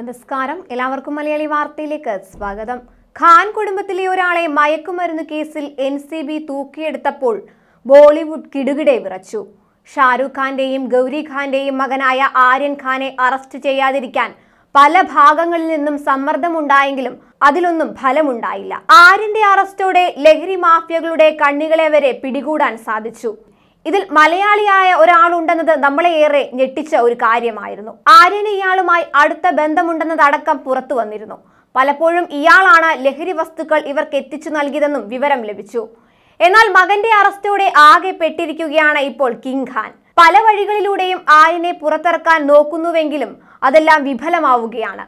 നമസ്കാരം എല്ലാവർക്കും മലയാളി വാർത്തയിലേക്ക് സ്വാഗതം ഖാൻ കുടുംബത്തിലെ ഒരാളെ മയക്കുമരുന്ന് കേസിൽ എൻ സി ബി തൂക്കിയെടുത്തപ്പോൾ ബോളിവുഡ് കിടുകിടെ വിറച്ചു ഷാരൂഖ് ഖാന്റെയും ഗൗരി ഖാന്റെയും മകനായ ആര്യൻ ഖാനെ അറസ്റ്റ് ചെയ്യാതിരിക്കാൻ പല ഭാഗങ്ങളിൽ നിന്നും സമ്മർദ്ദമുണ്ടായെങ്കിലും അതിലൊന്നും ഫലമുണ്ടായില്ല ആര്യന്റെ അറസ്റ്റോടെ ലഹരി മാഫിയകളുടെ കണ്ണികളെ വരെ പിടികൂടാൻ സാധിച്ചു ഇതിൽ മലയാളിയായ ഒരാളുണ്ടെന്നത് നമ്മളെ ഏറെ ഞെട്ടിച്ച ഒരു കാര്യമായിരുന്നു ആര്യന് ഇയാളുമായി അടുത്ത ബന്ധമുണ്ടെന്നതടക്കം പുറത്തു വന്നിരുന്നു പലപ്പോഴും ഇയാളാണ് ലഹരി വസ്തുക്കൾ ഇവർക്ക് എത്തിച്ചു നൽകിയതെന്നും വിവരം ലഭിച്ചു എന്നാൽ മകന്റെ അറസ്റ്റോടെ ആകെ പെട്ടിരിക്കുകയാണ് ഇപ്പോൾ കിങ് ഖാൻ പല വഴികളിലൂടെയും ആര്യനെ പുറത്തിറക്കാൻ നോക്കുന്നുവെങ്കിലും അതെല്ലാം വിഫലമാവുകയാണ്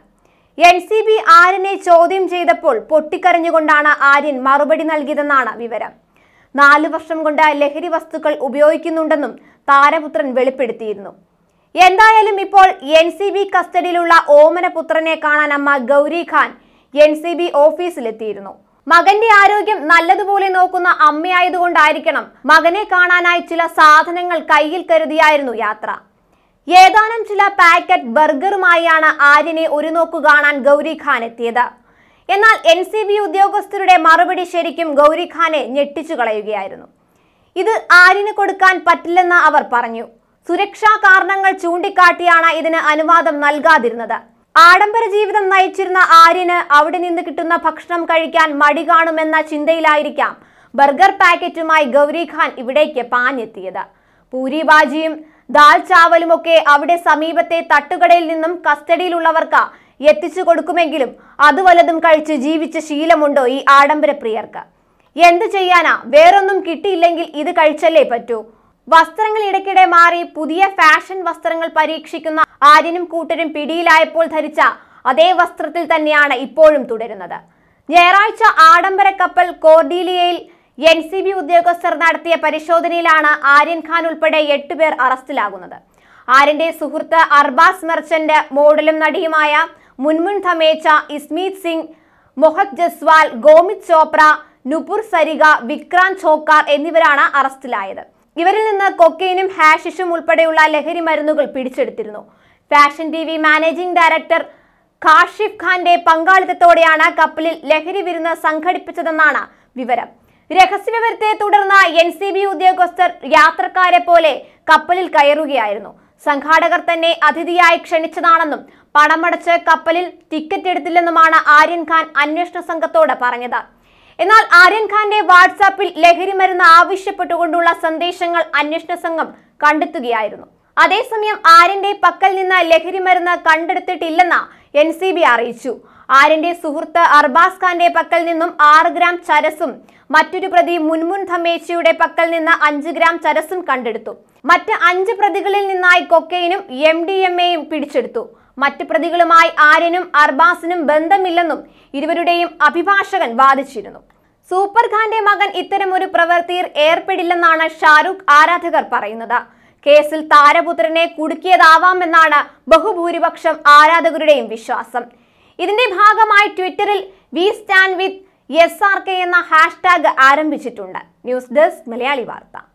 എൻ സി ബി ആര്യനെ ചോദ്യം ചെയ്തപ്പോൾ പൊട്ടിക്കരഞ്ഞുകൊണ്ടാണ് ആര്യൻ മറുപടി നൽകിയതെന്നാണ് വിവരം നാലു വർഷം കൊണ്ട് ലഹരി വസ്തുക്കൾ ഉപയോഗിക്കുന്നുണ്ടെന്നും താരപുത്രൻ വെളിപ്പെടുത്തിയിരുന്നു എന്തായാലും ഇപ്പോൾ എൻ സി ബി കസ്റ്റഡിയിലുള്ള ഓമനപുത്രനെ കാണാൻ അമ്മ Gauri Khan N C B ഓഫീസിലെത്തിയിരുന്നു മകന്റെ ആരോഗ്യം നല്ലതുപോലെ നോക്കുന്ന അമ്മയായതുകൊണ്ടായിരിക്കണം മകനെ കാണാനായി ചില സാധനങ്ങൾ കയ്യിൽ കരുതിയായിരുന്നു യാത്ര ഏതാനും ചില പാക്കറ്റ് ബർഗറുമായാണ് ആര്യനെ ഒരു നോക്കു കാണാൻ ഗൗരി ഖാൻ എത്തിയത് എന്നാൽ എൻ സി ബി ഉദ്യോഗസ്ഥരുടെ മറുപടി ശരിക്കും ഗൗരിഖാനെ ഞെട്ടിച്ചു കളയുകയായിരുന്നു ഇത് ആരിന് കൊടുക്കാൻ പറ്റില്ലെന്ന് അവർ പറഞ്ഞു സുരക്ഷാ കാരണങ്ങൾ ചൂണ്ടിക്കാട്ടിയാണ് ഇതിന് അനുവാദം നൽകാതിരുന്നത് ആഡംബര ജീവിതം നയിച്ചിരുന്ന ആര്യന് അവിടെ നിന്ന് കിട്ടുന്ന ഭക്ഷണം കഴിക്കാൻ മടി കാണുമെന്ന ചിന്തയിലായിരിക്കാം ബർഗർ പാക്കറ്റുമായി ഗൗരി ഖാൻ ഇവിടേക്ക് പാഞ്ഞെത്തിയത് പൂരി ബാജിയും ദാൽ ചാവലുമൊക്കെ അവിടെ സമീപത്തെ തട്ടുകടയിൽ നിന്നും കസ്റ്റഡിയിലുള്ളവർക്ക് എത്തിച്ചു കൊടുക്കുമെങ്കിലും അത് വലതും കഴിച്ച് ജീവിച്ച ശീലമുണ്ടോ ഈ ആഡംബര പ്രിയർക്ക് എന്ത് ചെയ്യാനാ വേറൊന്നും കിട്ടിയില്ലെങ്കിൽ ഇത് കഴിച്ചല്ലേ പറ്റൂ വസ്ത്രങ്ങൾ ഇടയ്ക്കിടെ മാറി പുതിയ ഫാഷൻ വസ്ത്രങ്ങൾ പരീക്ഷിക്കുന്ന ആര്യനും കൂട്ടരും പിടിയിലായപ്പോൾ ധരിച്ച അതേ വസ്ത്രത്തിൽ തന്നെയാണ് ഇപ്പോഴും തുടരുന്നത് ഞായറാഴ്ച ആഡംബര കപ്പൽ കോർഡീലിയയിൽ എൻ സി ബി ഉദ്യോഗസ്ഥർ നടത്തിയ പരിശോധനയിലാണ് ആര്യൻ ഖാൻ ഉൾപ്പെടെ എട്ടുപേർ പേർ അറസ്റ്റിലാകുന്നത് ആര്യന്റെ സുഹൃത്ത് അർബാസ് മെർച്ചന്റ് മോഡലും നടിയുമായ മുൻമുൻ ധമേച്ച ഇസ്മീത് സിംഗ് മൊഹത് ജസ്വാൽ ഗോമിത് ചോപ്ര നുപുർ സരിക വിക്രാന്ത് ചോക്കാർ എന്നിവരാണ് അറസ്റ്റിലായത് ഇവരിൽ നിന്ന് കൊക്കെയിനും ഹാഷിഷും ഉൾപ്പെടെയുള്ള ലഹരി മരുന്നുകൾ പിടിച്ചെടുത്തിരുന്നു fashion T V managing director ഖാഷിഫ് ഖാന്റെ പങ്കാളിത്തത്തോടെയാണ് കപ്പലിൽ ലഹരി വിരുന്ന് സംഘടിപ്പിച്ചതെന്നാണ് വിവരം രഹസ്യവിവരത്തെ തുടർന്ന് എൻ സി ബി ഉദ്യോഗസ്ഥർ യാത്രക്കാരെ പോലെ കപ്പലിൽ കയറുകയായിരുന്നു സംഘാടകർ തന്നെ അതിഥിയായി ക്ഷണിച്ചതാണെന്നും പണമടച്ച് കപ്പലിൽ ടിക്കറ്റ് എടുത്തില്ലെന്നുമാണ് ആര്യൻ ഖാൻ അന്വേഷണ സംഘത്തോട് പറഞ്ഞത് എന്നാൽ ആര്യൻ ഖാന്റെ വാട്സാപ്പിൽ ലഹരി മരുന്ന് ആവശ്യപ്പെട്ടുകൊണ്ടുള്ള സന്ദേശങ്ങൾ അന്വേഷണ സംഘം കണ്ടെത്തുകയായിരുന്നു അതേസമയം ആര്യന്റെ പക്കൽ നിന്ന് ലഹരി മരുന്ന് കണ്ടെടുത്തിട്ടില്ലെന്ന് എൻ അറിയിച്ചു ആരന്റെ സുഹൃത്ത് അർബാസ് ഖാന്റെ പക്കൽ നിന്നും ആറ് ഗ്രാം ചരസും മറ്റൊരു പ്രതി മുൻമുൻ ധമേച്ചിയുടെ പക്കൽ നിന്ന് അഞ്ച് ഗ്രാം ചരസും കണ്ടെടുത്തു മറ്റ് അഞ്ച് പ്രതികളിൽ നിന്നായി കൊക്കൈനും എം ഡി എം എയും പിടിച്ചെടുത്തു മറ്റ് പ്രതികളുമായി ആര്യനും അർബാസിനും ബന്ധമില്ലെന്നും ഇരുവരുടെയും അഭിഭാഷകൻ വാദിച്ചിരുന്നു സൂപ്പർ ഖാന്റെ മകൻ ഇത്തരമൊരു പ്രവൃത്തിയിൽ ഏർപ്പെടില്ലെന്നാണ് ഷാരൂഖ് ആരാധകർ പറയുന്നത് കേസിൽ താരപുത്രനെ കുടുക്കിയതാവാമെന്നാണ് ബഹുഭൂരിപക്ഷം ആരാധകരുടെയും വിശ്വാസം ഇതിന്റെ ഭാഗമായി ട്വിറ്ററിൽ we stand with S R K എന്ന ഹാഷ്ടാഗ് ആരംഭിച്ചിട്ടുണ്ട് ന്യൂസ് ഡെസ്ക് മലയാളി വാർത്ത